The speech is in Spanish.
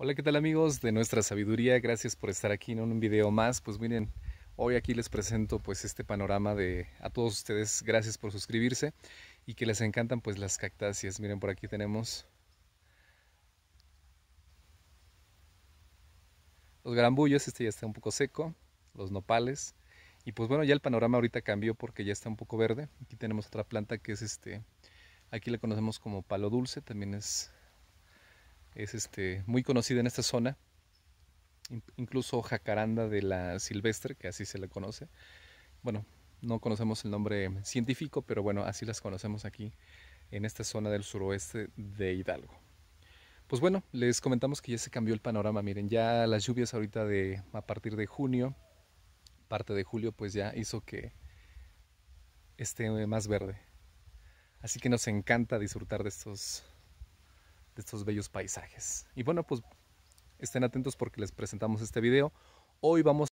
Hola, ¿qué tal amigos de Nuestra Sabiduría? Gracias por estar aquí en un video más. Pues miren, hoy aquí les presento pues este panorama de a todos ustedes. Gracias por suscribirse y que les encantan pues las cactáceas. Miren, por aquí tenemos los garambullos, este ya está un poco seco, los nopales. Y pues bueno, ya el panorama ahorita cambió porque ya está un poco verde. Aquí tenemos otra planta que es este, aquí la conocemos como palo dulce, también es es este, muy conocida en esta zona, incluso jacaranda de la silvestre, que así se le conoce. Bueno, no conocemos el nombre científico, pero bueno, así las conocemos aquí en esta zona del suroeste de Hidalgo. Pues bueno, les comentamos que ya se cambió el panorama. Miren, ya las lluvias ahorita de a partir de junio, parte de julio, pues ya hizo que esté más verde. Así que nos encanta disfrutar de estos estos bellos paisajes. Y bueno, pues estén atentos porque les presentamos este video. Hoy vamos